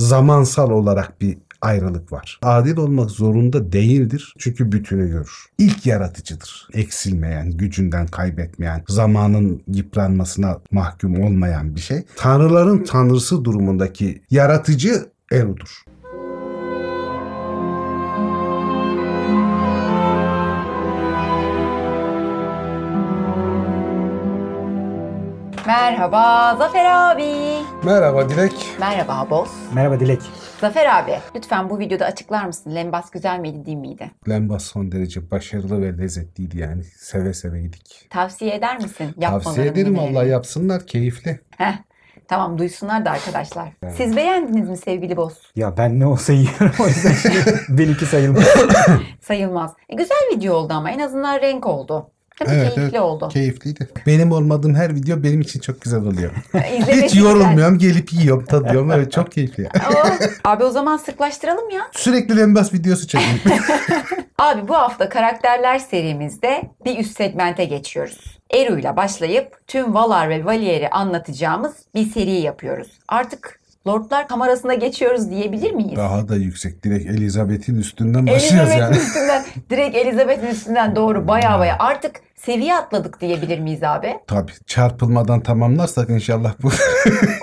zamansal olarak bir ayrılık var. Adil olmak zorunda değildir. Çünkü bütünü görür. İlk yaratıcıdır. Eksilmeyen, gücünden kaybetmeyen, zamanın yıpranmasına mahkum olmayan bir şey. Tanrıların tanrısı durumundaki yaratıcı Eru'dur. Merhaba Zafer abi. Merhaba Dilek. Merhaba Boz. Merhaba Dilek. Zafer abi, lütfen bu videoda açıklar mısın? Lembas güzel miydi, değil miydi? Lembas son derece başarılı ve lezzetliydi yani. Seve seve yedik. Tavsiye eder misin? Tavsiye ederim Allah yapsınlar. Keyifli. Heh, Tamam duysunlar da arkadaşlar. Evet. Siz beğendiniz mi sevgili boz? Ya ben ne olsa yiyorum o yüzden benimki sayılmaz. sayılmaz. E, güzel video oldu ama en azından renk oldu. Tabii evet, keyifli evet. oldu. Keyifliydi. Benim olmadığım her video benim için çok güzel oluyor. Hiç yorulmuyorum. Gelip yiyorum, tadıyorum. Evet çok keyifli. Abi o zaman sıklaştıralım ya. Sürekli Lembas videosu çekelim. Abi bu hafta karakterler serimizde bir üst segmente geçiyoruz. Eru ile başlayıp tüm Valar ve Valier'i anlatacağımız bir seri yapıyoruz. Artık Lordlar kamerasına geçiyoruz diyebilir miyiz? Daha da yüksek. Direkt Elizabeth'in üstünden başlayacağız Elizabeth'in üstünden. Direkt Elizabeth'in üstünden doğru hmm. baya baya. Artık seviye atladık diyebilir miyiz abi? Tabii. Çarpılmadan tamamlarsak inşallah bu.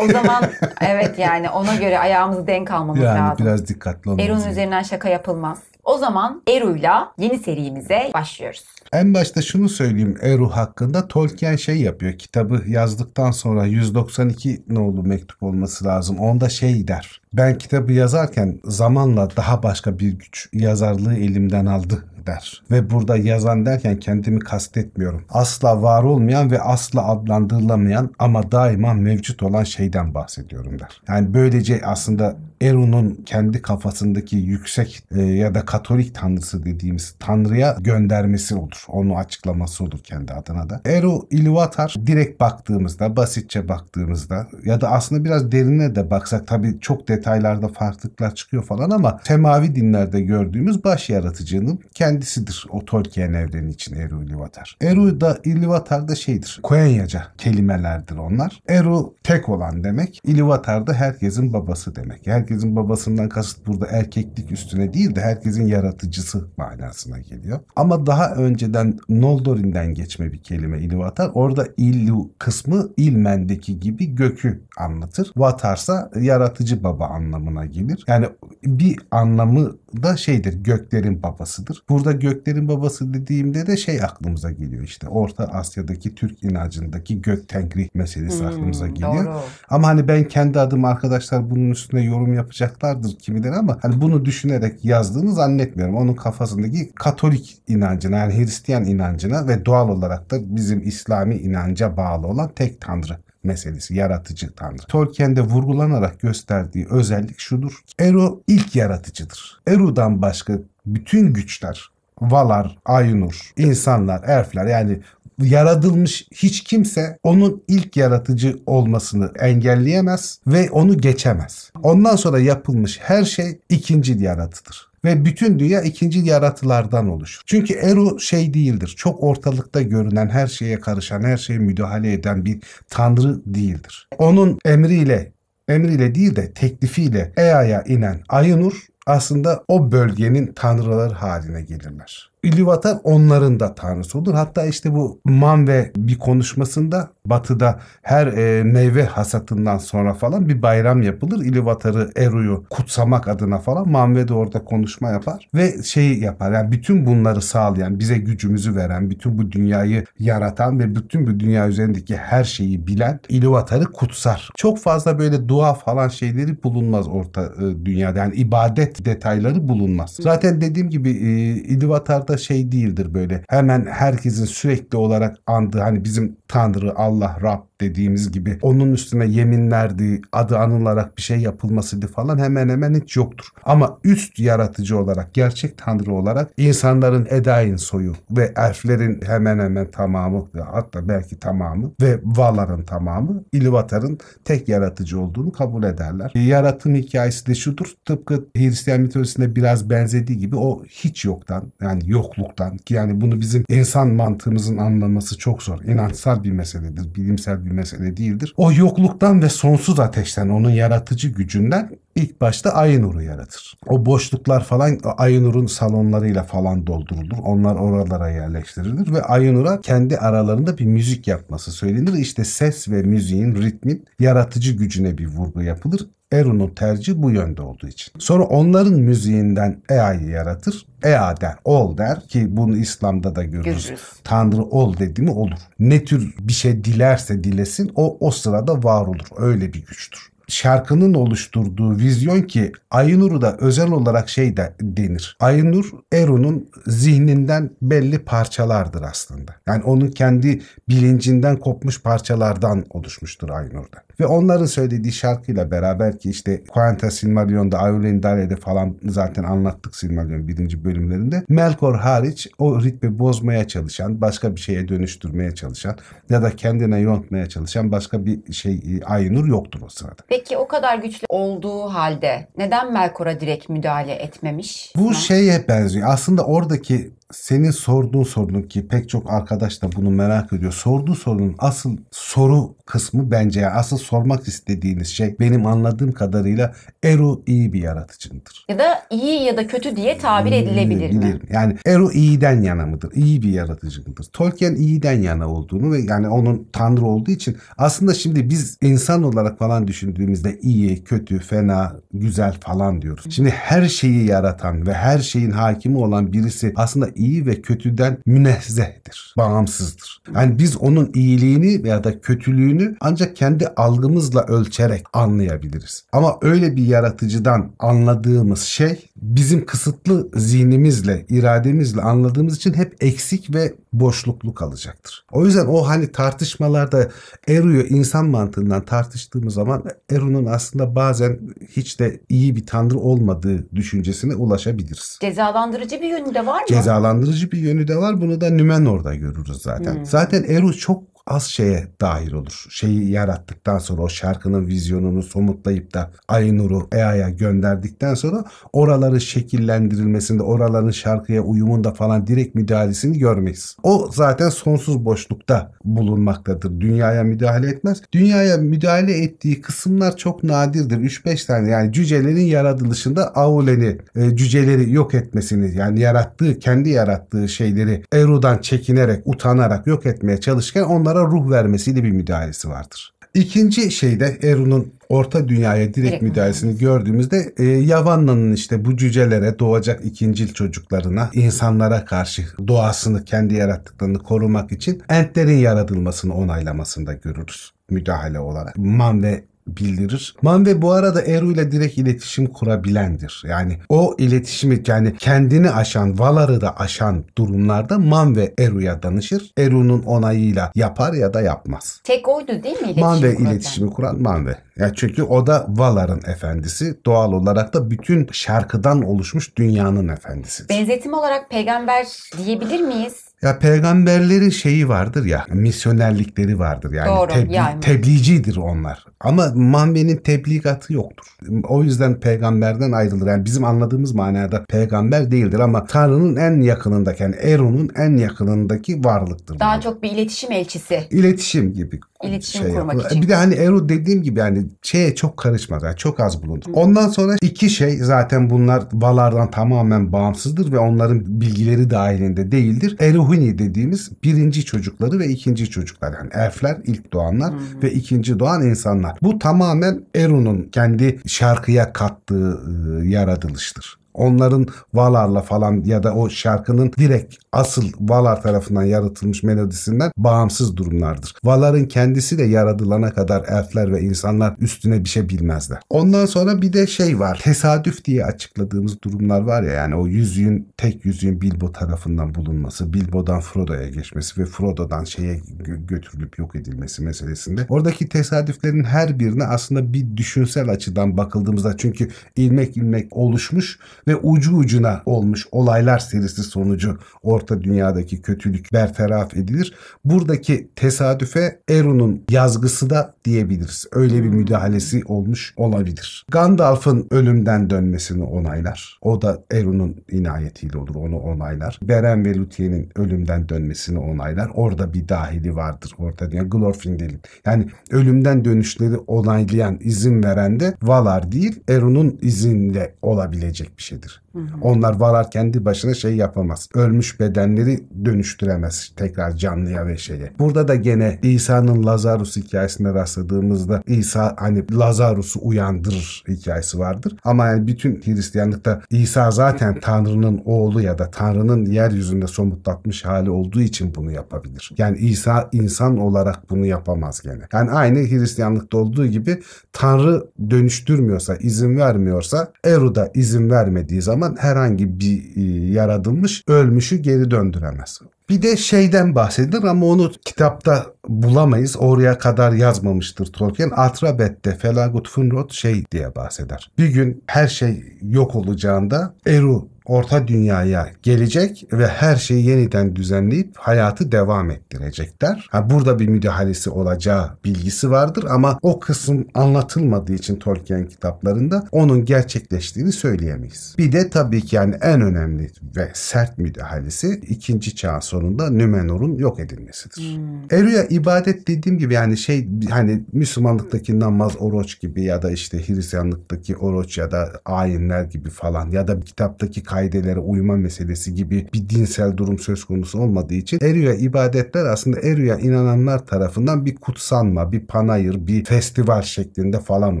o zaman evet yani ona göre ayağımızı denk almamız yani lazım. Yani biraz dikkatli olmamız Eron üzerinden şaka yapılmaz. O zaman Eru'yla yeni serimize başlıyoruz. En başta şunu söyleyeyim Eru hakkında Tolkien şey yapıyor. Kitabı yazdıktan sonra 192 nolu mektup olması lazım. Onda şey der. Ben kitabı yazarken zamanla daha başka bir güç yazarlığı elimden aldı der. Ve burada yazan derken kendimi kastetmiyorum. Asla var olmayan ve asla adlandırılamayan ama daima mevcut olan şeyden bahsediyorum der. Yani böylece aslında Eru'nun kendi kafasındaki yüksek e, ya da katolik tanrısı dediğimiz tanrıya göndermesi olur. Onun açıklaması olur kendi adına da. Eru Iluvatar direkt baktığımızda, basitçe baktığımızda ya da aslında biraz derine de baksak tabii çok detaylarda farklılıklar çıkıyor falan ama temavi dinlerde gördüğümüz baş yaratıcının kendisidir o Tolkien evreni için Eru Iluvatar. Eru da Iluvatar da şeydir. Koenyaca kelimelerdir onlar. Eru tek olan demek. Iluvatar da herkesin babası demek. Herkesin babasından kasıt burada erkeklik üstüne değil de herkesin yaratıcısı manasına geliyor. Ama daha önce Türkçeden Noldorin'den geçme bir kelime ilvatar. Orada illu kısmı ilmendeki gibi gökü anlatır. Vatarsa yaratıcı baba anlamına gelir. Yani bir anlamı da şeydir göklerin babasıdır. Burada göklerin babası dediğimde de şey aklımıza geliyor işte Orta Asya'daki Türk inancındaki gök tenkri meselesi hmm, aklımıza geliyor. Doğru. Ama hani ben kendi adım arkadaşlar bunun üstüne yorum yapacaklardır kimileri ama hani bunu düşünerek yazdığını zannetmiyorum. Onun kafasındaki Katolik inancına yani Hristiyan inancına ve doğal olarak da bizim İslami inanca bağlı olan tek tanrı meselesi, yaratıcı tanrı. Tolkien'de vurgulanarak gösterdiği özellik şudur. Eru ilk yaratıcıdır. Eru'dan başka bütün güçler, Valar, Aynur, insanlar, elfler yani yaratılmış hiç kimse onun ilk yaratıcı olmasını engelleyemez ve onu geçemez. Ondan sonra yapılmış her şey ikinci yaratıdır ve bütün dünya ikinci yaratılardan oluşur. Çünkü Eru şey değildir. Çok ortalıkta görünen, her şeye karışan, her şeye müdahale eden bir tanrı değildir. Onun emriyle, emriyle değil de teklifiyle Ea'ya inen Ayınur aslında o bölgenin tanrıları haline gelirler. Milli onların da tanrısı olur. Hatta işte bu Manve bir konuşmasında batıda her e, meyve hasatından sonra falan bir bayram yapılır. İlivatar'ı Eru'yu kutsamak adına falan Manve de orada konuşma yapar ve şeyi yapar. Yani bütün bunları sağlayan, bize gücümüzü veren, bütün bu dünyayı yaratan ve bütün bu dünya üzerindeki her şeyi bilen İlivatar'ı kutsar. Çok fazla böyle dua falan şeyleri bulunmaz orta e, dünyada. Yani ibadet detayları bulunmaz. Zaten dediğim gibi e, İlivatar'da şey değildir böyle hemen herkesin sürekli olarak andığı hani bizim Tanrı, Allah, Rab dediğimiz gibi onun üstüne yeminlerdi, adı anılarak bir şey yapılmasıydı falan hemen hemen hiç yoktur. Ama üst yaratıcı olarak, gerçek tanrı olarak insanların Edain soyu ve elflerin hemen hemen tamamı hatta belki tamamı ve Valar'ın tamamı İlvatar'ın tek yaratıcı olduğunu kabul ederler. E, yaratım hikayesi de şudur. Tıpkı Hristiyan mitolojisinde biraz benzediği gibi o hiç yoktan yani yokluktan yani bunu bizim insan mantığımızın anlaması çok zor. İnançsal bir meseledir, bilimsel bir mesele değildir. O yokluktan ve sonsuz ateşten, onun yaratıcı gücünden İlk başta Aynur'u yaratır. O boşluklar falan Aynur'un salonlarıyla falan doldurulur. Onlar oralara yerleştirilir ve Aynur'a kendi aralarında bir müzik yapması söylenir. İşte ses ve müziğin, ritmin yaratıcı gücüne bir vurgu yapılır. Eru'nun tercihi bu yönde olduğu için. Sonra onların müziğinden Ea'yı yaratır. Ea der, ol der ki bunu İslam'da da görürüz. görürüz. Tanrı ol dedi mi olur. Ne tür bir şey dilerse dilesin o o sırada var olur. Öyle bir güçtür şarkının oluşturduğu vizyon ki Aynur'u da özel olarak şey de denir. Aynur Eru'nun zihninden belli parçalardır aslında. Yani onun kendi bilincinden kopmuş parçalardan oluşmuştur Aynur'da. Ve onların söylediği şarkıyla beraber ki işte Quanta Silmarillion'da Aurelien Dale'de falan zaten anlattık Silmarillion birinci bölümlerinde. Melkor hariç o ritmi bozmaya çalışan, başka bir şeye dönüştürmeye çalışan ya da kendine yontmaya çalışan başka bir şey e, Aynur yoktur o sırada. Peki o kadar güçlü olduğu halde neden Melkor'a direkt müdahale etmemiş? Bu şeye benziyor. Aslında oradaki senin sorduğun sorunun ki pek çok arkadaş da bunu merak ediyor. Sorduğun sorunun asıl soru kısmı bence yani asıl sormak istediğiniz şey benim anladığım kadarıyla Ero iyi bir yaratıcındır. Ya da iyi ya da kötü diye tabir hmm, edilebilir bilir. mi? Yani Ero iyiden yana mıdır? İyi bir yaratıcındır. mıdır? Tolkien iyiden yana olduğunu ve yani onun tanrı olduğu için aslında şimdi biz insan olarak falan düşündüğümüzde iyi, kötü, fena, güzel falan diyoruz. Şimdi her şeyi yaratan ve her şeyin hakimi olan birisi aslında iyi ve kötüden münezzehtir, bağımsızdır. Yani biz onun iyiliğini veya da kötülüğünü ancak kendi algımızla ölçerek anlayabiliriz. Ama öyle bir yaratıcıdan anladığımız şey bizim kısıtlı zihnimizle, irademizle anladığımız için hep eksik ve boşluklu kalacaktır. O yüzden o hani tartışmalarda Eru'yu insan mantığından tartıştığımız zaman Eru'nun aslında bazen hiç de iyi bir tanrı olmadığı düşüncesine ulaşabiliriz. Cezalandırıcı bir yönü de var mı? Cezalandırıcı cezalandırıcı bir yönü de var. Bunu da Nümenor'da görürüz zaten. Hmm. Zaten Eros çok az şeye dair olur. Şeyi yarattıktan sonra o şarkının vizyonunu somutlayıp da Aynur'u EA'ya gönderdikten sonra oraların şekillendirilmesinde, oraların şarkıya uyumunda falan direkt müdahalesini görmeyiz. O zaten sonsuz boşlukta bulunmaktadır. Dünyaya müdahale etmez. Dünyaya müdahale ettiği kısımlar çok nadirdir. 3-5 tane yani cücelerin yaratılışında Aulen'i, e, cüceleri yok etmesini yani yarattığı, kendi yarattığı şeyleri Eru'dan çekinerek, utanarak yok etmeye çalışırken onlara insanlara ruh vermesiyle bir müdahalesi vardır. İkinci şeyde Eru'nun orta dünyaya direkt, direkt müdahalesini mi? gördüğümüzde e, Yavanna'nın işte bu cücelere doğacak ikincil çocuklarına insanlara karşı doğasını kendi yarattıklarını korumak için entlerin yaratılmasını onaylamasında görürüz müdahale olarak. Man ve bildirir. Mande bu arada Eru ile direkt iletişim kurabilendir. Yani o iletişimi yani kendini aşan, Valar'ı da aşan durumlarda Manve Eru'ya danışır. Eru'nun onayıyla yapar ya da yapmaz. Tek oydu değil mi iletişim Manve kuran? iletişimi kuran Manve. Yani çünkü o da Valar'ın efendisi. Doğal olarak da bütün şarkıdan oluşmuş dünyanın efendisidir. Benzetim olarak peygamber diyebilir miyiz? Ya peygamberlerin şeyi vardır ya, misyonerlikleri vardır yani, Doğru, tebli, yani. tebliğcidir onlar. Ama Manve'nin tebligatı yoktur. O yüzden peygamberden ayrılır. Yani bizim anladığımız manada peygamber değildir ama Tanrı'nın en yakınındaki yani Eron'un en yakınındaki varlıktır. Daha yani. çok bir iletişim elçisi. İletişim gibi Hani iletişim şey kurmak yapılır. için. Bir de hani Eru dediğim gibi yani şeye çok karışmaz, Yani çok az bulundu. Ondan sonra iki şey zaten bunlar Valar'dan tamamen bağımsızdır ve onların bilgileri dahilinde değildir. Eruhuni dediğimiz birinci çocukları ve ikinci çocuklar. Yani elfler ilk doğanlar Hı. ve ikinci doğan insanlar. Bu tamamen Eru'nun kendi şarkıya kattığı ıı, yaratılıştır onların Valar'la falan ya da o şarkının direkt asıl Valar tarafından yaratılmış melodisinden bağımsız durumlardır. Valar'ın kendisi de yaratılana kadar elfler ve insanlar üstüne bir şey bilmezler. Ondan sonra bir de şey var. Tesadüf diye açıkladığımız durumlar var ya yani o yüzüğün tek yüzüğün Bilbo tarafından bulunması, Bilbo'dan Frodo'ya geçmesi ve Frodo'dan şeye götürülüp yok edilmesi meselesinde. Oradaki tesadüflerin her birine aslında bir düşünsel açıdan bakıldığımızda çünkü ilmek ilmek oluşmuş ve ucu ucuna olmuş olaylar serisi sonucu orta dünyadaki kötülük bertaraf edilir. Buradaki tesadüfe Eru'nun yazgısı da diyebiliriz. Öyle bir müdahalesi olmuş olabilir. Gandalf'ın ölümden dönmesini onaylar. O da Eru'nun inayetiyle olur. Onu onaylar. Beren ve Luthien'in ölümden dönmesini onaylar. Orada bir dahili vardır. Orta Dünya. yani Glorfindel'in. Yani ölümden dönüşleri onaylayan, izin veren de Valar değil, Eru'nun izinle olabilecek bir şey şeydir. Hı hı. Onlar varar kendi başına şey yapamaz. Ölmüş bedenleri dönüştüremez tekrar canlıya ve şeye. Burada da gene İsa'nın Lazarus hikayesine rastladığımızda İsa hani Lazarus'u uyandırır hikayesi vardır. Ama yani bütün Hristiyanlıkta İsa zaten Tanrı'nın oğlu ya da Tanrı'nın yeryüzünde somutlatmış hali olduğu için bunu yapabilir. Yani İsa insan olarak bunu yapamaz gene. Yani aynı Hristiyanlıkta olduğu gibi Tanrı dönüştürmüyorsa, izin vermiyorsa Eru da izin vermedi döndüremediği zaman herhangi bir e, yaratılmış ölmüşü geri döndüremez. Bir de şeyden bahsedilir ama onu kitapta bulamayız. Oraya kadar yazmamıştır Tolkien. Atrabet'te Felagut Funrod şey diye bahseder. Bir gün her şey yok olacağında Eru orta dünyaya gelecek ve her şeyi yeniden düzenleyip hayatı devam ettirecekler. Ha, burada bir müdahalesi olacağı bilgisi vardır ama o kısım anlatılmadığı için Tolkien kitaplarında onun gerçekleştiğini söyleyemeyiz. Bir de tabii ki yani en önemli ve sert müdahalesi ikinci çağ sonunda Nümenor'un yok edilmesidir. Hmm. Eruya ibadet dediğim gibi yani şey hani Müslümanlıktaki namaz oruç gibi ya da işte Hristiyanlıktaki oruç ya da ayinler gibi falan ya da kitaptaki kaidelere uyma meselesi gibi bir dinsel durum söz konusu olmadığı için Eruya ibadetler aslında Eruya inananlar tarafından bir kutsanma, bir panayır, bir festival şeklinde falan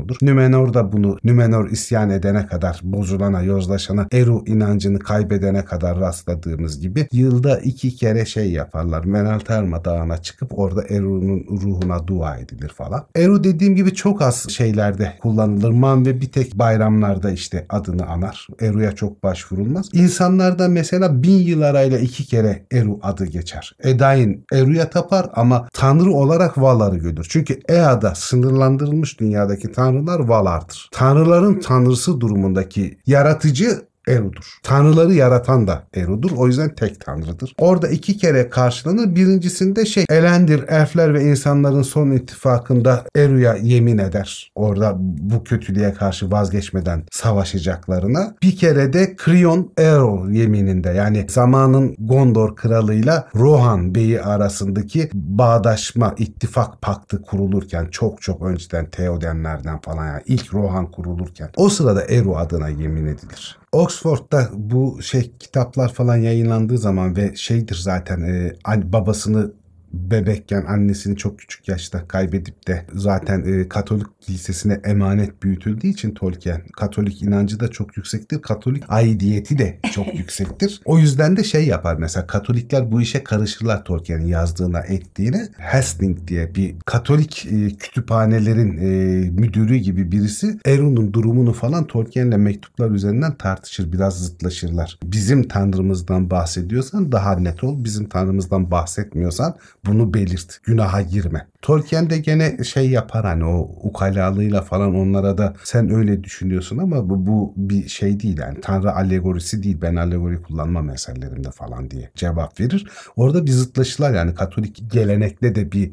olur. Nümenor da bunu Nümenor isyan edene kadar bozulana, yozlaşana, Eru inancını kaybedene kadar rastladığımız gibi yılda iki kere şey yaparlar. Meneltarma Dağı'na çıkıp orada Eru'nun ruhuna dua edilir falan. Eru dediğim gibi çok az şeylerde kullanılır. Man ve bir tek bayramlarda işte adını anar. Eru'ya çok başvurulur bulunmaz. İnsanlarda mesela bin yıl arayla iki kere Eru adı geçer. Edain Eru'ya tapar ama tanrı olarak Valar'ı görür. Çünkü Ea'da sınırlandırılmış dünyadaki tanrılar Valar'dır. Tanrıların tanrısı durumundaki yaratıcı Eru'dur. Tanrıları yaratan da Eru'dur. O yüzden tek tanrıdır. Orada iki kere karşılanır. Birincisinde şey Elendir elfler ve insanların son ittifakında Eru'ya yemin eder. Orada bu kötülüğe karşı vazgeçmeden savaşacaklarına. Bir kere de Kryon Eru yemininde yani zamanın Gondor kralıyla Rohan beyi arasındaki bağdaşma, ittifak paktı kurulurken çok çok önceden Theodenlerden falan yani ilk Rohan kurulurken o sırada Eru adına yemin edilir. Oxford'da bu şey kitaplar falan yayınlandığı zaman ve şeydir zaten e, babasını bebekken annesini çok küçük yaşta kaybedip de zaten e, Katolik kilisesine emanet büyütüldüğü için Tolkien Katolik inancı da çok yüksektir. Katolik aidiyeti de çok yüksektir. O yüzden de şey yapar mesela Katolikler bu işe karışırlar Tolkien'in yazdığına ettiğine. Hastings diye bir Katolik e, kütüphanelerin e, müdürü gibi birisi Erun'un durumunu falan Tolkien'le mektuplar üzerinden tartışır. Biraz zıtlaşırlar. Bizim tanrımızdan bahsediyorsan daha net ol. Bizim tanrımızdan bahsetmiyorsan bunu belirt. Günaha girme. Tolkien de gene şey yapar hani o ukalalığıyla falan onlara da sen öyle düşünüyorsun ama bu, bu bir şey değil yani tanrı alegorisi değil ben alegori kullanma eserlerimde falan diye cevap verir. Orada bir zıtlaşılar yani katolik gelenekle de bir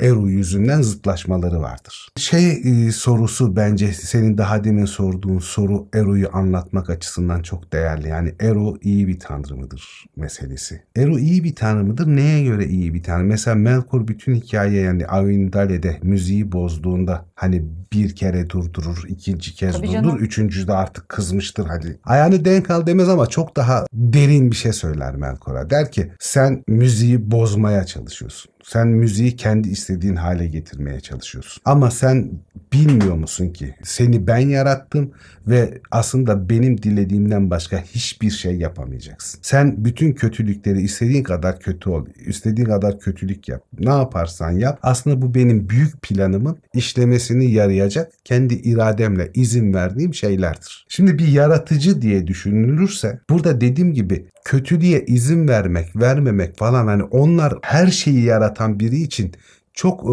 Eru yüzünden zıtlaşmaları vardır. Şey e, sorusu bence senin daha demin sorduğun soru Eru'yu anlatmak açısından çok değerli. Yani Eru iyi bir tanrı mıdır meselesi. Eru iyi bir tanrı mıdır? Neye göre iyi bir tanrı? Mesela Melkor bütün hikaye yani Avindale'de müziği bozduğunda hani bir kere durdurur, ikinci kez Tabii durdurur, canım. üçüncüde artık kızmıştır hani. Ayağını denk al demez ama çok daha derin bir şey söyler Melkor'a. Der ki sen müziği bozmaya çalışıyorsun. Sen müziği kendi istediğin hale getirmeye çalışıyorsun. Ama sen bilmiyor musun ki seni ben yarattım ve aslında benim dilediğimden başka hiçbir şey yapamayacaksın. Sen bütün kötülükleri istediğin kadar kötü ol, istediğin kadar kötülük yap. Ne yaparsan yap. Aslında bu benim büyük planımın işlemesini yarayacak kendi irademle izin verdiğim şeylerdir. Şimdi bir yaratıcı diye düşünülürse burada dediğim gibi kötülüğe izin vermek, vermemek falan hani onlar her şeyi yaratan biri için çok e,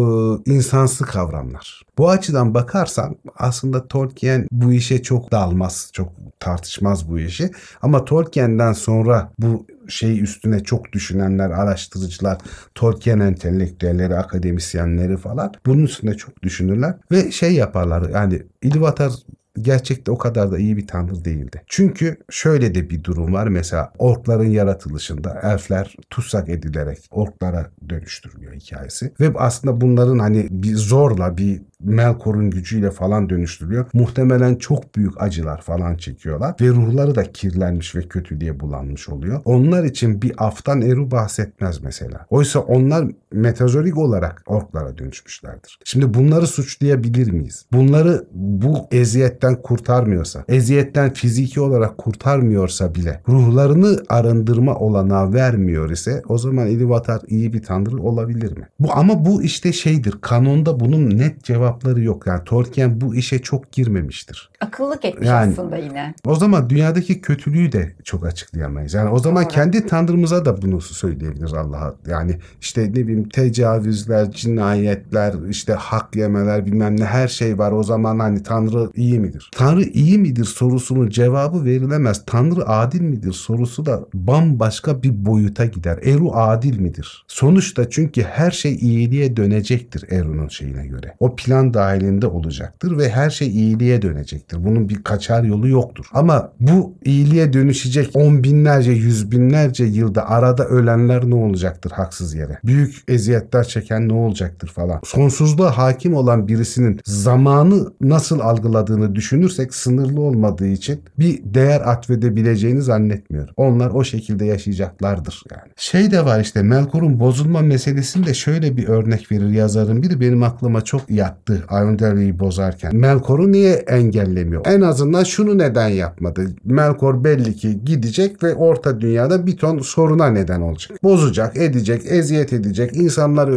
insansı kavramlar. Bu açıdan bakarsan aslında Tolkien bu işe çok dalmaz, çok tartışmaz bu işi. Ama Tolkien'den sonra bu şey üstüne çok düşünenler, araştırıcılar, Tolkien entelektüelleri, akademisyenleri falan bunun üstüne çok düşünürler ve şey yaparlar. Yani İlvatar gerçekte o kadar da iyi bir tanrı değildi. Çünkü şöyle de bir durum var. Mesela orkların yaratılışında elfler tutsak edilerek orklara dönüştürülüyor hikayesi. Ve aslında bunların hani bir zorla bir Melkor'un gücüyle falan dönüştürüyor. Muhtemelen çok büyük acılar falan çekiyorlar ve ruhları da kirlenmiş ve kötülüğe bulanmış oluyor. Onlar için bir aftan Eru bahsetmez mesela. Oysa onlar metazorik olarak orklara dönüşmüşlerdir. Şimdi bunları suçlayabilir miyiz? Bunları bu eziyet eziyetlerden kurtarmıyorsa, eziyetten fiziki olarak kurtarmıyorsa bile ruhlarını arındırma olana vermiyor ise o zaman İlivatar iyi bir tanrı olabilir mi? Bu ama bu işte şeydir. Kanonda bunun net cevapları yok. Yani Tolkien bu işe çok girmemiştir. Akıllık etmiş yani, aslında yine. O zaman dünyadaki kötülüğü de çok açıklayamayız. Yani o zaman Doğru. kendi tanrımıza da bunu söyleyebiliriz Allah'a. Yani işte ne bileyim tecavüzler, cinayetler, işte hak yemeler bilmem ne her şey var. O zaman hani tanrı iyi mi midir? Tanrı iyi midir sorusunun cevabı verilemez. Tanrı adil midir sorusu da bambaşka bir boyuta gider. Eru adil midir? Sonuçta çünkü her şey iyiliğe dönecektir Eru'nun şeyine göre. O plan dahilinde olacaktır ve her şey iyiliğe dönecektir. Bunun bir kaçar yolu yoktur. Ama bu iyiliğe dönüşecek on binlerce, yüz binlerce yılda arada ölenler ne olacaktır haksız yere? Büyük eziyetler çeken ne olacaktır falan. Sonsuzluğa hakim olan birisinin zamanı nasıl algıladığını düşün düşünürsek sınırlı olmadığı için bir değer atfedebileceğini zannetmiyorum. Onlar o şekilde yaşayacaklardır yani. Şey de var işte Melkor'un bozulma meselesinde şöyle bir örnek verir yazarın biri benim aklıma çok yattı Arondelli'yi bozarken. Melkor'u niye engellemiyor? En azından şunu neden yapmadı? Melkor belli ki gidecek ve orta dünyada bir ton soruna neden olacak. Bozacak, edecek, eziyet edecek, insanlar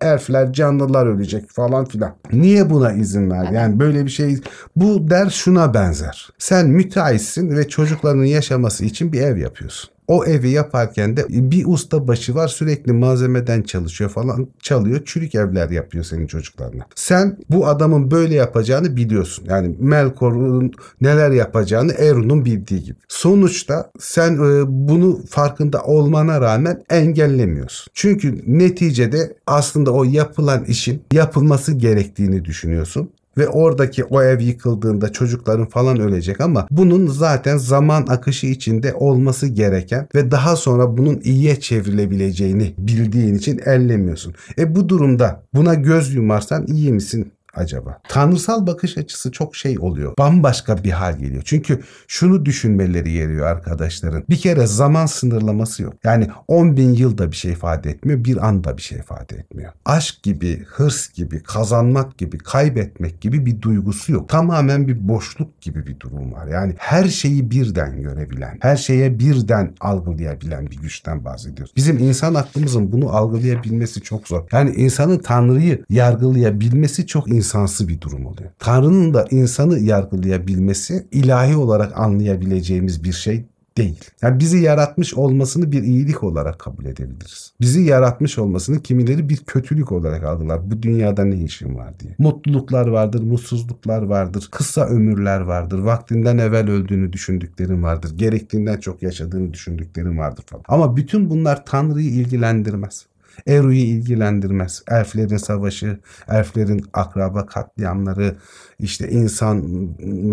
elfler, canlılar ölecek falan filan. Niye buna izin verdi? Yani böyle bir şey bu der şuna benzer. Sen müteahhitsin ve çocuklarının yaşaması için bir ev yapıyorsun. O evi yaparken de bir usta başı var sürekli malzemeden çalışıyor falan çalıyor. Çürük evler yapıyor senin çocuklarına. Sen bu adamın böyle yapacağını biliyorsun. Yani Melkor'un neler yapacağını Erun'un bildiği gibi. Sonuçta sen e, bunu farkında olmana rağmen engellemiyorsun. Çünkü neticede aslında o yapılan işin yapılması gerektiğini düşünüyorsun ve oradaki o ev yıkıldığında çocukların falan ölecek ama bunun zaten zaman akışı içinde olması gereken ve daha sonra bunun iyiye çevrilebileceğini bildiğin için ellemiyorsun. E bu durumda buna göz yumarsan iyi misin? acaba? Tanrısal bakış açısı çok şey oluyor. Bambaşka bir hal geliyor. Çünkü şunu düşünmeleri yeriyor arkadaşların. Bir kere zaman sınırlaması yok. Yani 10 bin yılda bir şey ifade etmiyor. Bir anda bir şey ifade etmiyor. Aşk gibi, hırs gibi, kazanmak gibi, kaybetmek gibi bir duygusu yok. Tamamen bir boşluk gibi bir durum var. Yani her şeyi birden görebilen, her şeye birden algılayabilen bir güçten bahsediyoruz. Bizim insan aklımızın bunu algılayabilmesi çok zor. Yani insanın Tanrı'yı yargılayabilmesi çok insan insansı bir durum oluyor. Tanrı'nın da insanı yargılayabilmesi ilahi olarak anlayabileceğimiz bir şey değil. Yani bizi yaratmış olmasını bir iyilik olarak kabul edebiliriz. Bizi yaratmış olmasını kimileri bir kötülük olarak algılar. Bu dünyada ne işin var diye. Mutluluklar vardır, mutsuzluklar vardır, kısa ömürler vardır, vaktinden evvel öldüğünü düşündüklerin vardır, gerektiğinden çok yaşadığını düşündüklerin vardır falan. Ama bütün bunlar Tanrı'yı ilgilendirmez. Eru'yu ilgilendirmez. Elflerin savaşı, elflerin akraba katliamları, işte insan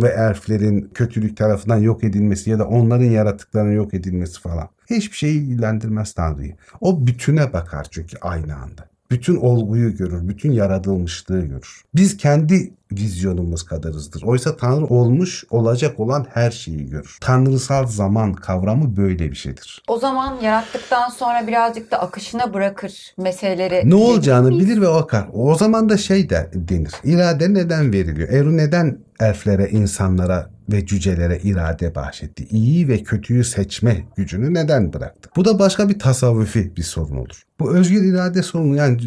ve elflerin kötülük tarafından yok edilmesi ya da onların yaratıklarının yok edilmesi falan. Hiçbir şeyi ilgilendirmez Tanrı'yı. O bütüne bakar çünkü aynı anda. Bütün olguyu görür, bütün yaratılmışlığı görür. Biz kendi vizyonumuz kadarızdır. Oysa Tanrı olmuş olacak olan her şeyi görür. Tanrısal zaman kavramı böyle bir şeydir. O zaman yarattıktan sonra birazcık da akışına bırakır meseleleri. Ne olacağını bilir ve akar. O zaman da şey de denir. İrade neden veriliyor? Eru neden elflere, insanlara ve cücelere irade bahşetti. İyi ve kötüyü seçme gücünü neden bıraktı? Bu da başka bir tasavvufi bir sorun olur. Bu özgür irade sorunu yani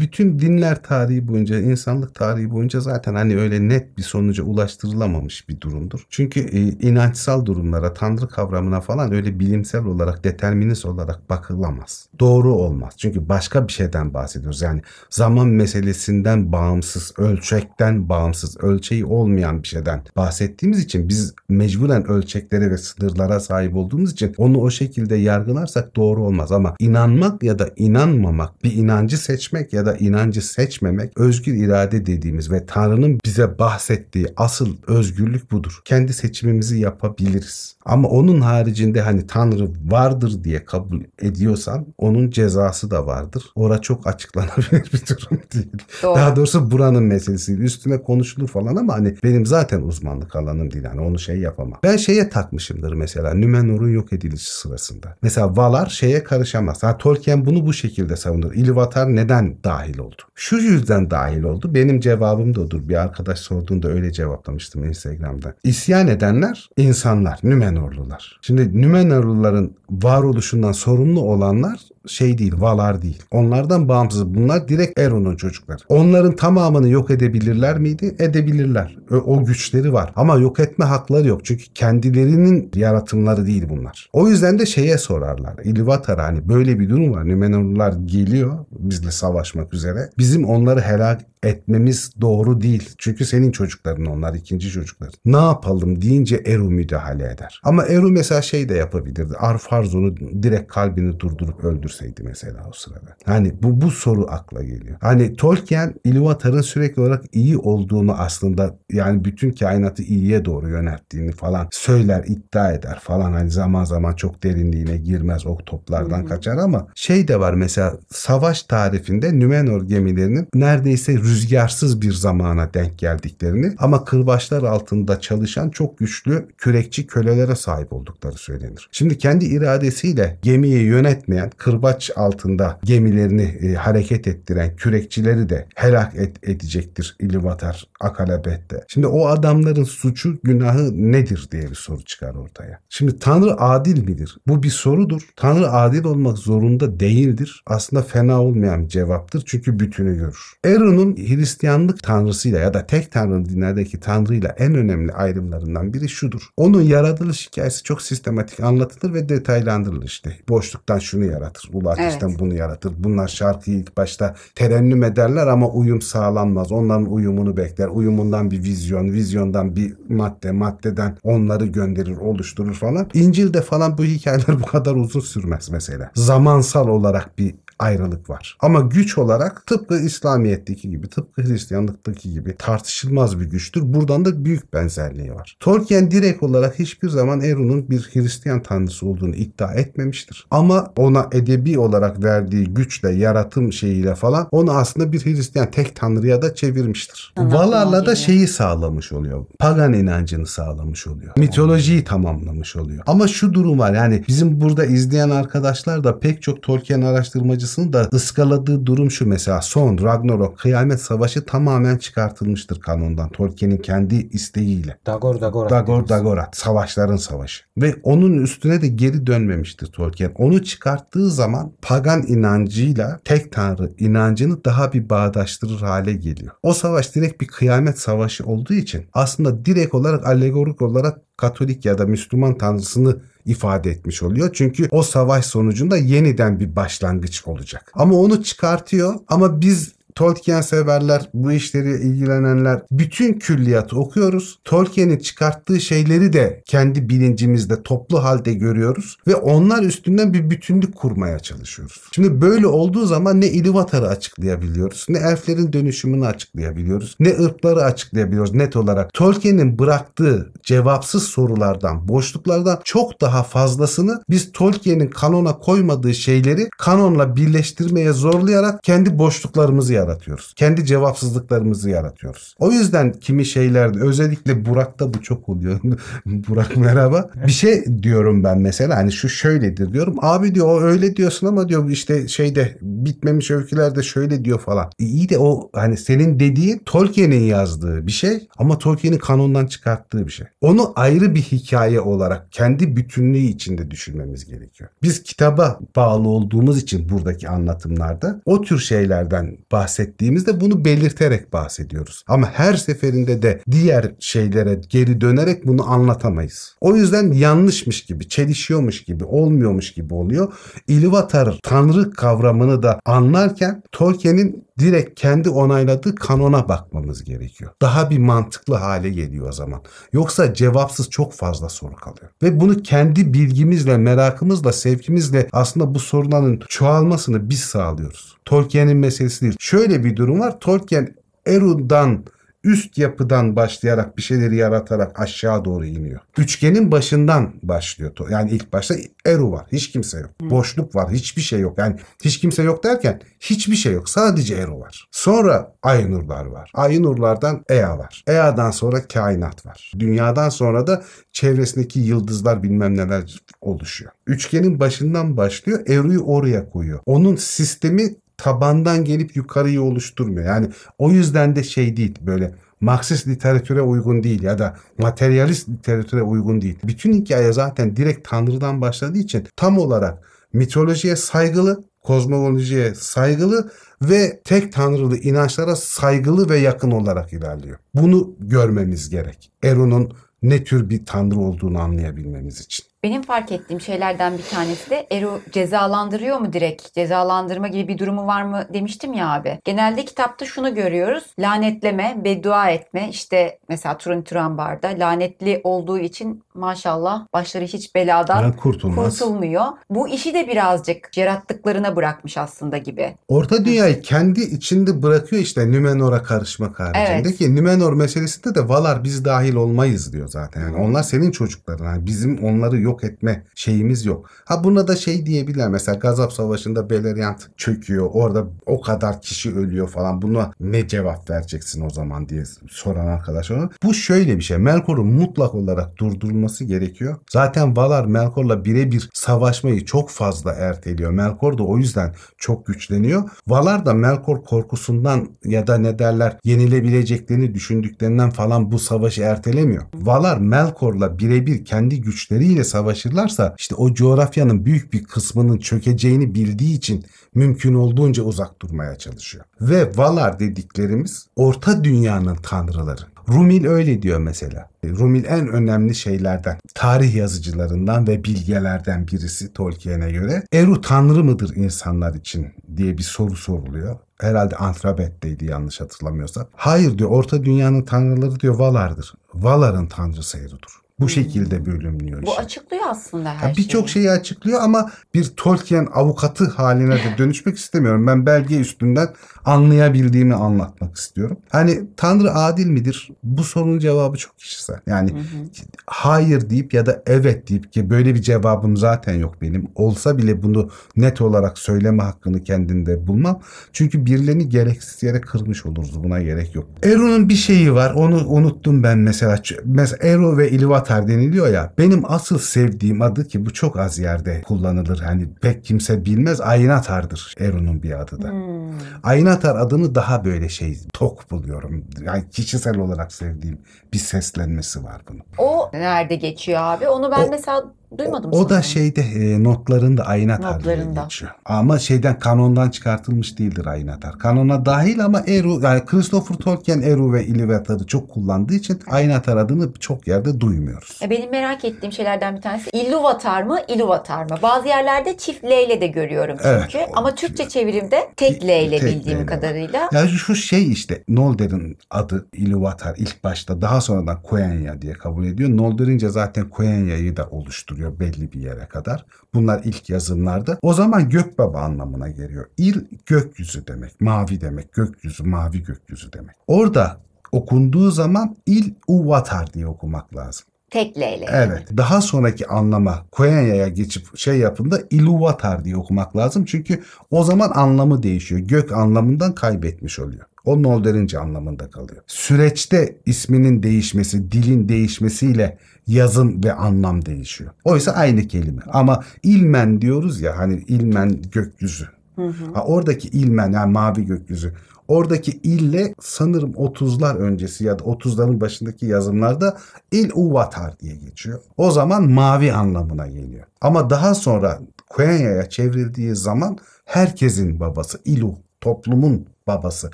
bütün dinler tarihi boyunca, insanlık tarihi boyunca zaten hani öyle net bir sonuca ulaştırılamamış bir durumdur. Çünkü e, inançsal durumlara, tanrı kavramına falan öyle bilimsel olarak, determinist olarak bakılamaz. Doğru olmaz. Çünkü başka bir şeyden bahsediyoruz. Yani zaman meselesinden bağımsız, ölçekten bağımsız, ölçeği olmayan bir şeyden bahsettiğimiz için biz mecburen ölçeklere ve sınırlara sahip olduğumuz için onu o şekilde yargılarsak doğru olmaz ama inanmak ya da inanmamak, bir inancı seçmek ya da inancı seçmemek özgür irade dediğimiz ve Tanrı'nın bize bahsettiği asıl özgürlük budur. Kendi seçimimizi yapabiliriz. Ama onun haricinde hani Tanrı vardır diye kabul ediyorsan onun cezası da vardır. Ora çok açıklanabilir bir durum değil. Doğru. Daha doğrusu buranın meselesi. Üstüne konuşulur falan ama hani benim zaten uzmanlık alanım değil. Hani onu şey yapamam. Ben şeye takmışımdır mesela Nümenor'un yok edilişi sırasında. Mesela Valar şeye karışamaz. Ha, Tolkien bunu bu şekilde savunur. İlvatar neden dahil oldu? Şu yüzden dahil oldu. Benim cevabım da odur. Bir arkadaş sorduğunda öyle cevaplamıştım Instagram'da. İsyan edenler insanlar. Nümenor Nümenorlular. Şimdi Nümenorluların varoluşundan sorumlu olanlar şey değil, Valar değil. Onlardan bağımsız. Bunlar direkt Eron'un çocukları. Onların tamamını yok edebilirler miydi? Edebilirler. O, o güçleri var. Ama yok etme hakları yok. Çünkü kendilerinin yaratımları değil bunlar. O yüzden de şeye sorarlar. İlvatar'a hani böyle bir durum var. Nümenorlar geliyor bizle savaşmak üzere. Bizim onları helak etmemiz doğru değil. Çünkü senin çocukların onlar ikinci çocukların. Ne yapalım deyince Eru müdahale eder. Ama Eru mesela şey de yapabilirdi. Arfarzon'u direkt kalbini durdurup öldür görseydi mesela o sırada? Hani bu, bu soru akla geliyor. Hani Tolkien Ilúvatar'ın sürekli olarak iyi olduğunu aslında yani bütün kainatı iyiye doğru yönelttiğini falan söyler, iddia eder falan. Hani zaman zaman çok derinliğine girmez o toplardan Hı-hı. kaçar ama şey de var mesela savaş tarifinde Nümenor gemilerinin neredeyse rüzgarsız bir zamana denk geldiklerini ama kırbaçlar altında çalışan çok güçlü kürekçi kölelere sahip oldukları söylenir. Şimdi kendi iradesiyle gemiyi yönetmeyen kırbaç kırbaç altında gemilerini e, hareket ettiren kürekçileri de helak et, edecektir İlimatar Akalabet'te. Şimdi o adamların suçu günahı nedir diye bir soru çıkar ortaya. Şimdi Tanrı adil midir? Bu bir sorudur. Tanrı adil olmak zorunda değildir. Aslında fena olmayan bir cevaptır. Çünkü bütünü görür. Aaron'un Hristiyanlık tanrısıyla ya da tek tanrı dinlerdeki tanrıyla en önemli ayrımlarından biri şudur. Onun yaratılış hikayesi çok sistematik anlatılır ve detaylandırılır işte. Boşluktan şunu yaratır, bu artistten evet. bunu yaratır. Bunlar şarkıyı ilk başta terennüm ederler ama uyum sağlanmaz. Onların uyumunu bekler. Uyumundan bir vizyon, vizyondan bir madde, maddeden onları gönderir, oluşturur falan. İncil'de falan bu hikayeler bu kadar uzun sürmez mesela. Zamansal olarak bir ayrılık var. Ama güç olarak tıpkı İslamiyet'teki gibi, tıpkı Hristiyanlık'taki gibi tartışılmaz bir güçtür. Buradan da büyük benzerliği var. Tolkien direkt olarak hiçbir zaman Eru'nun bir Hristiyan tanrısı olduğunu iddia etmemiştir. Ama ona edebi olarak verdiği güçle, yaratım şeyiyle falan onu aslında bir Hristiyan tek tanrıya da çevirmiştir. Valarla da şeyi sağlamış oluyor. Pagan inancını sağlamış oluyor. Mitolojiyi tamamlamış oluyor. Ama şu durum var yani bizim burada izleyen arkadaşlar da pek çok Tolkien araştırmacısı aslında ıskaladığı durum şu mesela son Ragnarok kıyamet savaşı tamamen çıkartılmıştır kanondan Tolkien'in kendi isteğiyle. Dagor Dagorat. Dagor Dagorat savaşların savaşı ve onun üstüne de geri dönmemiştir Tolkien. Onu çıkarttığı zaman pagan inancıyla tek tanrı inancını daha bir bağdaştırır hale geliyor. O savaş direkt bir kıyamet savaşı olduğu için aslında direkt olarak alegorik olarak Katolik ya da Müslüman tanrısını ifade etmiş oluyor. Çünkü o savaş sonucunda yeniden bir başlangıç olacak. Ama onu çıkartıyor ama biz Tolkien severler, bu işleri ilgilenenler bütün külliyatı okuyoruz. Tolkien'in çıkarttığı şeyleri de kendi bilincimizde toplu halde görüyoruz ve onlar üstünden bir bütünlük kurmaya çalışıyoruz. Şimdi böyle olduğu zaman ne Ilúvatar'ı açıklayabiliyoruz, ne elflerin dönüşümünü açıklayabiliyoruz, ne ırkları açıklayabiliyoruz net olarak. Tolkien'in bıraktığı cevapsız sorulardan, boşluklardan çok daha fazlasını biz Tolkien'in kanona koymadığı şeyleri kanonla birleştirmeye zorlayarak kendi boşluklarımızı yaratıyoruz yaratıyoruz. Kendi cevapsızlıklarımızı yaratıyoruz. O yüzden kimi şeylerde özellikle Burak'ta bu çok oluyor. Burak merhaba. Bir şey diyorum ben mesela hani şu şöyledir diyorum. Abi diyor o öyle diyorsun ama diyor işte şeyde bitmemiş öykülerde şöyle diyor falan. E iyi de o hani senin dediğin Tolkien'in yazdığı bir şey ama Tolkien'in kanondan çıkarttığı bir şey. Onu ayrı bir hikaye olarak kendi bütünlüğü içinde düşünmemiz gerekiyor. Biz kitaba bağlı olduğumuz için buradaki anlatımlarda o tür şeylerden bahsediyoruz bahsettiğimizde bunu belirterek bahsediyoruz. Ama her seferinde de diğer şeylere geri dönerek bunu anlatamayız. O yüzden yanlışmış gibi, çelişiyormuş gibi, olmuyormuş gibi oluyor. İlvatar tanrı kavramını da anlarken Tolkien'in direkt kendi onayladığı kanona bakmamız gerekiyor. Daha bir mantıklı hale geliyor o zaman. Yoksa cevapsız çok fazla soru kalıyor. Ve bunu kendi bilgimizle, merakımızla, sevkimizle aslında bu soruların çoğalmasını biz sağlıyoruz. Tolkien'in meselesi değil. Şöyle şöyle bir durum var. Tolkien Erun'dan üst yapıdan başlayarak bir şeyleri yaratarak aşağı doğru iniyor. Üçgenin başından başlıyor. Yani ilk başta Eru var. Hiç kimse yok. Boşluk var. Hiçbir şey yok. Yani hiç kimse yok derken hiçbir şey yok. Sadece Eru var. Sonra Aynurlar var. Aynurlardan Ea var. Ea'dan sonra kainat var. Dünyadan sonra da çevresindeki yıldızlar bilmem neler oluşuyor. Üçgenin başından başlıyor. Eru'yu oraya koyuyor. Onun sistemi tabandan gelip yukarıyı oluşturmuyor. Yani o yüzden de şey değil böyle Marksist literatüre uygun değil ya da materyalist literatüre uygun değil. Bütün hikaye zaten direkt Tanrı'dan başladığı için tam olarak mitolojiye saygılı, kozmolojiye saygılı ve tek tanrılı inançlara saygılı ve yakın olarak ilerliyor. Bunu görmemiz gerek. Eron'un ne tür bir tanrı olduğunu anlayabilmemiz için. Benim fark ettiğim şeylerden bir tanesi de Ero cezalandırıyor mu direkt? Cezalandırma gibi bir durumu var mı demiştim ya abi. Genelde kitapta şunu görüyoruz. Lanetleme, beddua etme. işte mesela Turun Turan Bar'da lanetli olduğu için maşallah başları hiç beladan ya kurtulmuyor. Bu işi de birazcık yarattıklarına bırakmış aslında gibi. Orta dünyayı kendi içinde bırakıyor işte Nümenor'a karışmak haricinde evet. ki Nümenor meselesinde de Valar biz dahil olmayız diyor zaten. Yani onlar senin çocukların. Yani bizim onları yok yok etme şeyimiz yok. Ha buna da şey diyebilirler mesela Gazap Savaşı'nda Beleriand çöküyor orada o kadar kişi ölüyor falan buna ne cevap vereceksin o zaman diye soran arkadaş ona. Bu şöyle bir şey Melkor'un mutlak olarak durdurulması gerekiyor. Zaten Valar Melkor'la birebir savaşmayı çok fazla erteliyor. Melkor da o yüzden çok güçleniyor. Valar da Melkor korkusundan ya da ne derler yenilebileceklerini düşündüklerinden falan bu savaşı ertelemiyor. Valar Melkor'la birebir kendi güçleriyle savaş savaşırlarsa işte o coğrafyanın büyük bir kısmının çökeceğini bildiği için mümkün olduğunca uzak durmaya çalışıyor. Ve Valar dediklerimiz orta dünyanın tanrıları. Rumil öyle diyor mesela. E, Rumil en önemli şeylerden, tarih yazıcılarından ve bilgelerden birisi Tolkien'e göre. Eru tanrı mıdır insanlar için diye bir soru soruluyor. Herhalde Antrabet'teydi yanlış hatırlamıyorsa. Hayır diyor, Orta Dünya'nın tanrıları diyor Valar'dır. Valar'ın tanrısı Eru'dur bu hmm. şekilde bölümlüyor. Bu işte. açıklıyor aslında her yani şeyi. Birçok şeyi açıklıyor ama bir Tolkien avukatı haline de dönüşmek istemiyorum. Ben belge üstünden anlayabildiğimi anlatmak istiyorum. Hani Tanrı adil midir? Bu sorunun cevabı çok kişisel. Yani hı hı. hayır deyip ya da evet deyip ki böyle bir cevabım zaten yok benim. Olsa bile bunu net olarak söyleme hakkını kendinde bulmam. Çünkü birilerini gereksiz yere kırmış oluruz. Buna gerek yok. Ero'nun bir şeyi var. Onu unuttum ben mesela. Mesela Ero ve İlvat atar deniliyor ya. Benim asıl sevdiğim adı ki bu çok az yerde kullanılır. Hani pek kimse bilmez Aynatar'dır Eru'nun bir adı da. Hmm. Aynatar adını daha böyle şey tok buluyorum. Yani kişisel olarak sevdiğim bir seslenmesi var bunun. O nerede geçiyor abi? Onu ben o, mesela Duymadım o, o da şeyde e, notlarında Ayna Notlarında. geçiyor. Ama şeyden kanondan çıkartılmış değildir Ayna Tar. Kanona dahil ama Eru yani Christopher Tolkien Eru ve Ilúvatar'ı çok kullandığı için Ayna Tar adını çok yerde duymuyoruz. E, benim merak ettiğim şeylerden bir tanesi Ilúvatar mı Ilúvatar mı? Bazı yerlerde çift L ile de görüyorum çünkü. Evet, ama Türkçe çevirimde tek L ile bildiğim L kadarıyla. Ya şu şey işte Nolder'in adı Ilúvatar ilk başta daha sonradan Quenya diye kabul ediyor. Nolderince zaten Quenya'yı da oluştu oluşturuyor belli bir yere kadar. Bunlar ilk yazımlarda. O zaman gökbaba anlamına geliyor. İl gökyüzü demek, mavi demek, gökyüzü, mavi gökyüzü demek. Orada okunduğu zaman il uvatar diye okumak lazım. Tek Evet. Daha sonraki anlama Koyanya'ya geçip şey yapında iluvatar diye okumak lazım. Çünkü o zaman anlamı değişiyor. Gök anlamından kaybetmiş oluyor. O Nolder'ince anlamında kalıyor. Süreçte isminin değişmesi, dilin değişmesiyle yazım ve anlam değişiyor. Oysa aynı kelime ama ilmen diyoruz ya hani ilmen gökyüzü. Hı hı. Ha, oradaki ilmen yani mavi gökyüzü. Oradaki ille sanırım 30'lar öncesi ya da 30'ların başındaki yazımlarda il uvatar diye geçiyor. O zaman mavi anlamına geliyor. Ama daha sonra Kuenya'ya çevrildiği zaman herkesin babası ilu toplumun babası.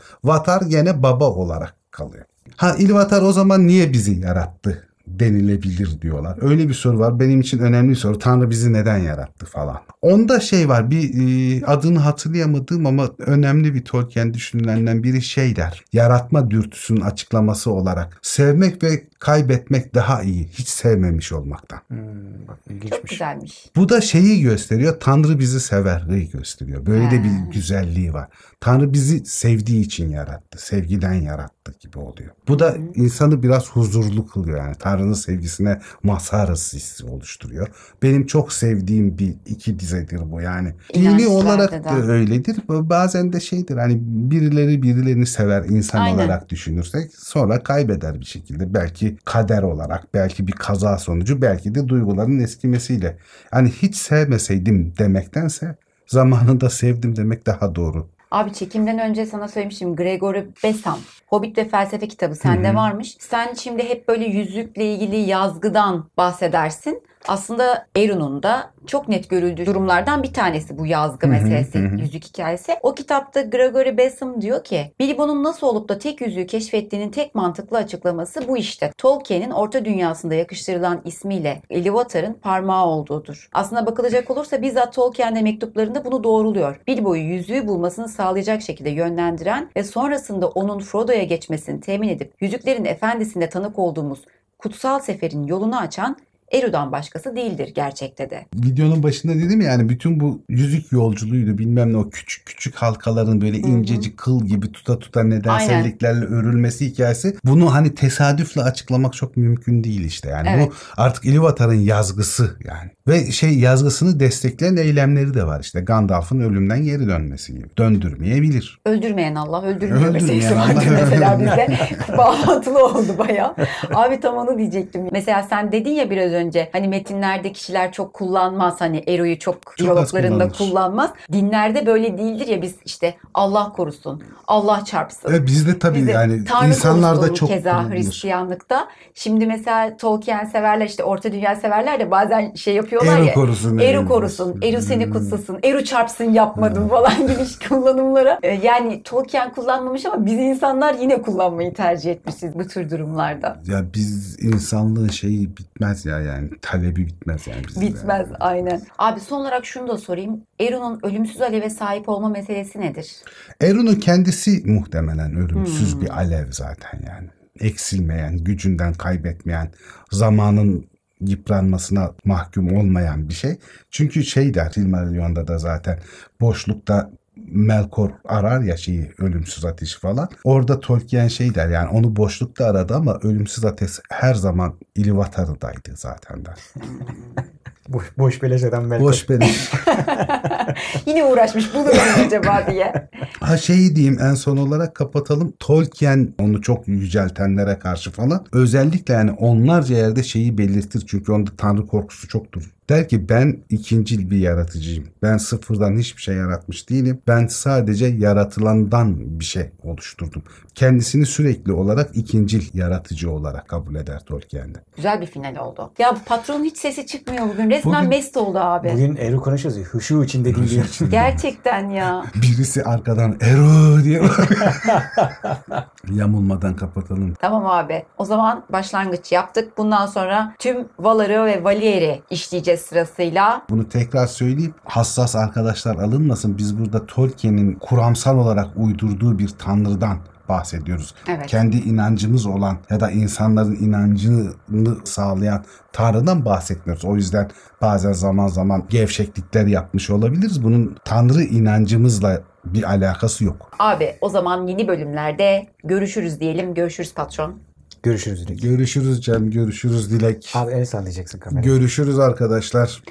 Vatar yine baba olarak kalıyor. Ha İlvatar o zaman niye bizi yarattı denilebilir diyorlar. Öyle bir soru var. Benim için önemli bir soru. Tanrı bizi neden yarattı falan. Onda şey var. Bir e, adını hatırlayamadığım ama önemli bir Tolkien düşünülenden biri şey der. Yaratma dürtüsünün açıklaması olarak sevmek ve kaybetmek daha iyi. Hiç sevmemiş olmaktan. Hmm, ilginçmiş. Çok güzelmiş. Bu da şeyi gösteriyor. Tanrı bizi severliği gösteriyor. Böyle He. de bir güzelliği var. Tanrı bizi sevdiği için yarattı. Sevgiden yarattı gibi oluyor. Bu da insanı biraz huzurlu kılıyor yani. Tanrı Tanrı'nın sevgisine mazharası hissi oluşturuyor. Benim çok sevdiğim bir iki dizedir bu yani. Dini olarak da öyledir. Bazen de şeydir hani birileri birilerini sever insan Aynen. olarak düşünürsek sonra kaybeder bir şekilde. Belki kader olarak, belki bir kaza sonucu, belki de duyguların eskimesiyle. Hani hiç sevmeseydim demektense zamanında sevdim demek daha doğru Abi çekimden önce sana söylemişim Gregory Besam Hobbit ve felsefe kitabı sende Hı-hı. varmış. Sen şimdi hep böyle yüzükle ilgili yazgıdan bahsedersin aslında Erun'un da çok net görüldüğü durumlardan bir tanesi bu yazgı meselesi, yüzük hikayesi. O kitapta Gregory Bassam diyor ki, Bilbo'nun nasıl olup da tek yüzüğü keşfettiğinin tek mantıklı açıklaması bu işte. Tolkien'in orta dünyasında yakıştırılan ismiyle Ilúvatar'ın parmağı olduğudur. Aslına bakılacak olursa bizzat Tolkien de mektuplarında bunu doğruluyor. Bilbo'yu yüzüğü bulmasını sağlayacak şekilde yönlendiren ve sonrasında onun Frodo'ya geçmesini temin edip Yüzüklerin Efendisi'nde tanık olduğumuz kutsal seferin yolunu açan Eru'dan başkası değildir gerçekte de. Videonun başında dedim ya yani bütün bu yüzük yolculuğuydu bilmem ne o küçük küçük halkaların böyle incecik kıl gibi tuta tuta nedenselliklerle Aynen. örülmesi hikayesi. Bunu hani tesadüfle açıklamak çok mümkün değil işte yani. Evet. Bu artık İlivatar'ın yazgısı yani. Ve şey yazgısını destekleyen eylemleri de var işte Gandalf'ın ölümden geri dönmesi gibi. Döndürmeyebilir. Öldürmeyen Allah öldürmüyor öldürmeyen Allah. Vardı mesela bize bağlantılı oldu baya. Abi tam onu diyecektim. Mesela sen dedin ya biraz önce önce. Hani metinlerde kişiler çok kullanmaz hani eroyu çok, çok kullanmaz. Dinlerde böyle değildir ya biz işte Allah korusun, Allah çarpsın. E, bizde tabii bizde, yani Tanrı insanlarda çok keza Hristiyanlıkta. Şimdi mesela Tolkien severler işte Orta Dünya severler de bazen şey yapıyorlar Eru ya. Korusun, Eru korusun. Eru, Eru seni hmm. kutsasın. Eru çarpsın yapmadım falan gibi kullanımlara. Ee, yani Tolkien kullanmamış ama biz insanlar yine kullanmayı tercih etmişiz bu tür durumlarda. Ya biz insanlığın şeyi bitmez ya. Yani yani talebi bitmez yani bizim Bitmez yani. aynen. Abi son olarak şunu da sorayım. Eron'un ölümsüz aleve sahip olma meselesi nedir? Eron'un kendisi muhtemelen ölümsüz hmm. bir alev zaten yani. Eksilmeyen, gücünden kaybetmeyen, zamanın yıpranmasına mahkum olmayan bir şey. Çünkü şey der Silmarillion'da da zaten boşlukta Melkor arar ya şeyi ölümsüz ateşi falan. Orada Tolkien şey der yani onu boşlukta aradı ama ölümsüz ateş her zaman İlivatar'daydı zaten der. boş, boş beleş eden Melkor. Boş beleş. Yine uğraşmış bulur mu acaba diye. Ha şeyi diyeyim en son olarak kapatalım. Tolkien onu çok yüceltenlere karşı falan. Özellikle yani onlarca yerde şeyi belirtir. Çünkü onda tanrı korkusu çoktur Der ki ben ikincil bir yaratıcıyım. Ben sıfırdan hiçbir şey yaratmış değilim. Ben sadece yaratılandan bir şey oluşturdum. Kendisini sürekli olarak ikincil yaratıcı olarak kabul eder Tolkien'de. Güzel bir final oldu. Ya bu patronun hiç sesi çıkmıyor bugün. Resmen bugün, mest oldu abi. Bugün Eru konuşuyoruz ya. Huşu için dediğim gibi. Gerçekten ya. Birisi arkadan Eru diye Yamulmadan kapatalım. Tamam abi. O zaman başlangıç yaptık. Bundan sonra tüm Valar'ı ve Valier'i işleyeceğiz sırasıyla. Bunu tekrar söyleyip hassas arkadaşlar alınmasın. Biz burada Tolkien'in kuramsal olarak uydurduğu bir tanrıdan bahsediyoruz. Evet. Kendi inancımız olan ya da insanların inancını sağlayan Tanrı'dan bahsetmiyoruz. O yüzden bazen zaman zaman gevşeklikler yapmış olabiliriz. Bunun Tanrı inancımızla bir alakası yok. Abi o zaman yeni bölümlerde görüşürüz diyelim. Görüşürüz patron. Görüşürüz Dilek. Görüşürüz Cem, görüşürüz Dilek. Abi el sallayacaksın kameraya. Görüşürüz arkadaşlar.